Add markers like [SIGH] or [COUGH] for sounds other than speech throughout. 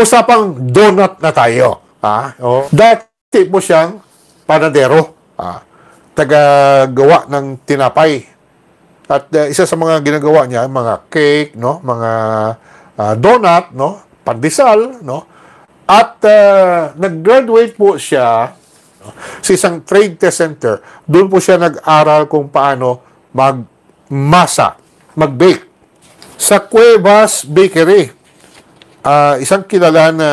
usapang donut na tayo. Ha? O, Dati po siyang panadero. Ah, tagagawa ng tinapay. At uh, isa sa mga ginagawa niya, mga cake, no, mga uh, donut, no, pandesal, no. At uh, nag-graduate po siya no, sa isang trade test center. Doon po siya nag-aral kung paano magmasa, magbake sa Cuevas Bakery uh, isang kilala na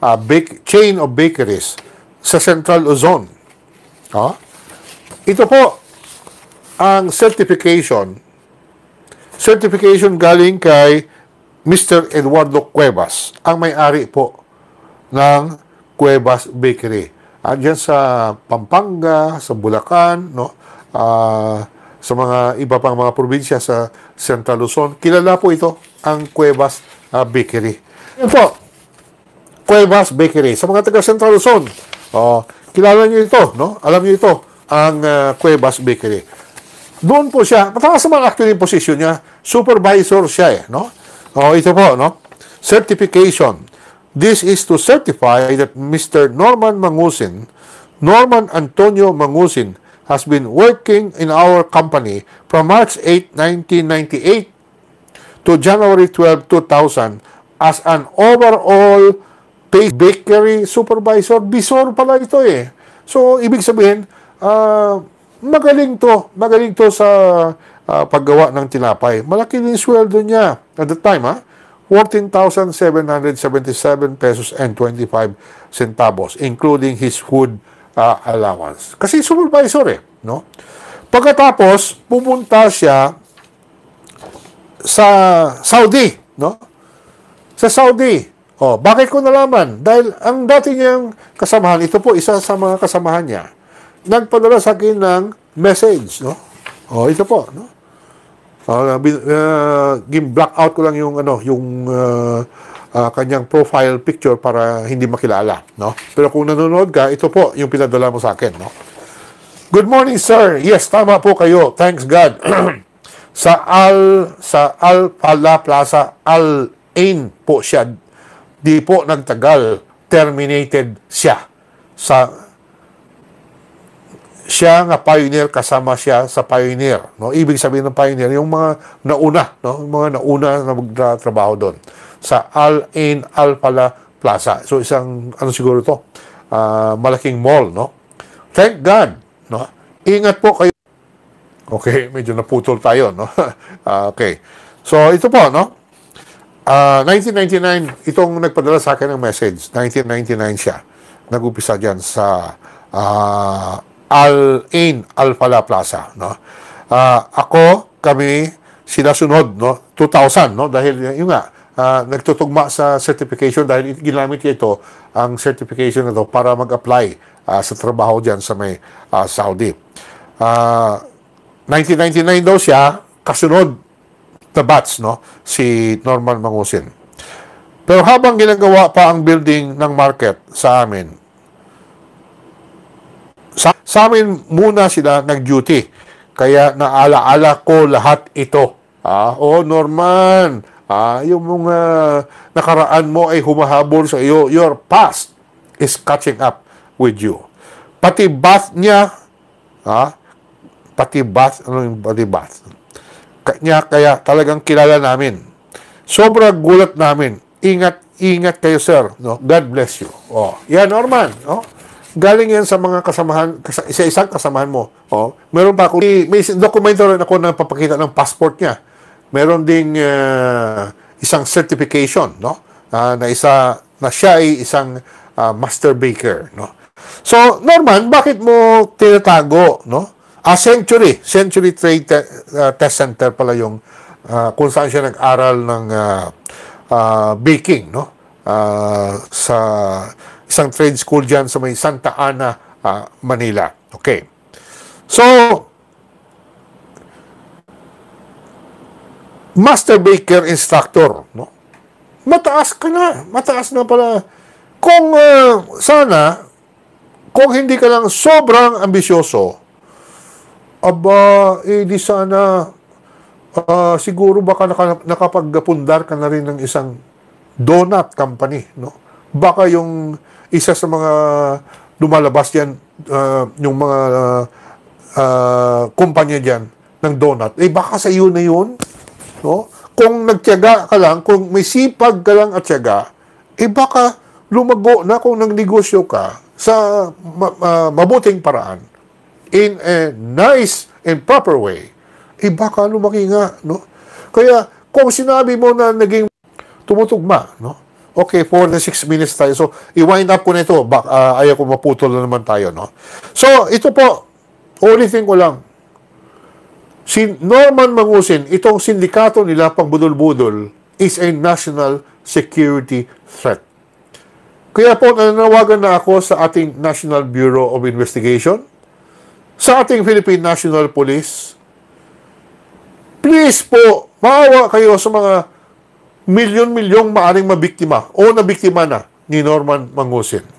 uh, bake, chain of bakeries sa Central Luzon. Oh? Ito po ang certification. Certification galing kay Mr. Eduardo Cuevas, ang may-ari po ng Cuevas Bakery. Andiyan ah, sa Pampanga, sa Bulacan, no? Uh, sa mga iba pang mga probinsya sa Central Luzon. Kilala po ito ang Cuevas uh, Bakery. Yan po, Cuevas Bakery. Sa mga taga Central Luzon, oh, kilala niyo ito, no? Alam niyo ito, ang uh, Cuevas Bakery. Doon po siya, mataas naman actually yung position niya, supervisor siya eh, no? Oh, ito po, no? Certification. This is to certify that Mr. Norman Mangusin, Norman Antonio Mangusin, has been working in our company from March 8, 1998 to January 12, 2000 as an overall bakery supervisor. Visor pala ito eh. So, ibig sabihin, uh, magaling to. Magaling to sa uh, paggawa ng tinapay. Malaki din sweldo niya at the time, ha? Ah, 14,777 pesos and 25 centavos, including his food uh, allowance. Kasi supervisor eh, no? Pagkatapos, pumunta siya sa Saudi, no? Sa Saudi. Oh, bakit ko nalaman? Dahil ang dati niyang kasamahan, ito po isa sa mga kasamahan niya, nagpadala sa akin ng message, no? Oh, ito po, no? Uh, ah, uh, ah, game blackout ko lang yung ano, yung uh, uh, kanyang profile picture para hindi makilala, no? Pero kung nanonood ka, ito po yung pinadala mo sa akin, no? Good morning, sir. Yes, tama po kayo. Thanks God. [CLEARS THROAT] sa Al sa Al Pala Plaza Al Ain po siya. Di po nagtagal, terminated siya. Sa siya nga pioneer kasama siya sa pioneer, no? Ibig sabihin ng pioneer yung mga nauna, no? Yung mga nauna na magtrabaho doon sa Al Ain Al Pala Plaza. So isang ano siguro to? Uh, malaking mall, no? Thank God, no? Ingat po kayo. Okay, [LAUGHS] medyo naputol tayo, no? uh, [LAUGHS] okay. So ito po, no? Uh, ah, 1999, itong nagpadala sa akin ng message. 1999 siya. Nag-upisa diyan sa uh, Al Ain Al Pala Plaza, no? Uh, ako, kami, sila sunod, no? 2000, no? Dahil yung nga, uh, nagtutugma sa certification dahil ginamit niya ito ang certification na ito para mag-apply uh, sa trabaho diyan sa may uh, Saudi. Uh, 1999 daw siya, kasunod na batch, no? si Norman Mangusin. Pero habang ginagawa pa ang building ng market sa amin, sa, sa amin muna sila nag-duty. Kaya naalaala ko lahat ito. Ah, oh, Norman, Ah, yung mga nakaraan mo ay humahabol sa iyo. Your past is catching up with you. Pati bath niya, ah, pati bath, ano yung pati bath? Kanya, kaya talagang kilala namin. Sobra gulat namin. Ingat, ingat kayo, sir. No? God bless you. Oh, yan, Norman. Oh, galing yan sa mga kasamahan, isa-isang kasamahan mo. Oh, meron pa ako, may dokumento rin ako na papakita ng passport niya meron ding uh, isang certification no uh, na isa na siya ay isang uh, master baker no so Norman bakit mo tinatago no a ah, century century trade te- uh, test center pala yung uh, kung saan siya nag-aral ng uh, uh, baking no uh, sa isang trade school diyan sa may Santa Ana uh, Manila okay so master baker instructor, no? Mataas ka na, mataas na pala. Kung uh, sana kung hindi ka lang sobrang ambisyoso, aba, eh di sana uh, siguro baka naka, nakapagpundar ka na rin ng isang donut company, no? Baka yung isa sa mga lumalabas diyan uh, ah, yung mga uh, uh, kumpanya diyan ng donut. Eh baka sa iyo na 'yun. No? Kung nagtiyaga ka lang, kung may sipag ka lang at tiyaga, eh baka lumago na kung nagnegosyo ka sa ma- ma- mabuting paraan in a nice and proper way. Eh baka lumaki nga, no? Kaya kung sinabi mo na naging tumutugma, no? Okay, 4 na 6 minutes tayo. So, i-wind up ko na ito. Bak, uh, ayaw ko maputol na naman tayo, no? So, ito po, only thing ko lang. Si Norman Mangusin, itong sindikato nila pang budol-budol is a national security threat. Kaya po nanawagan na ako sa ating National Bureau of Investigation, sa ating Philippine National Police, please po, maawa kayo sa mga milyon-milyong maaring mabiktima o nabiktima na ni Norman Mangusin.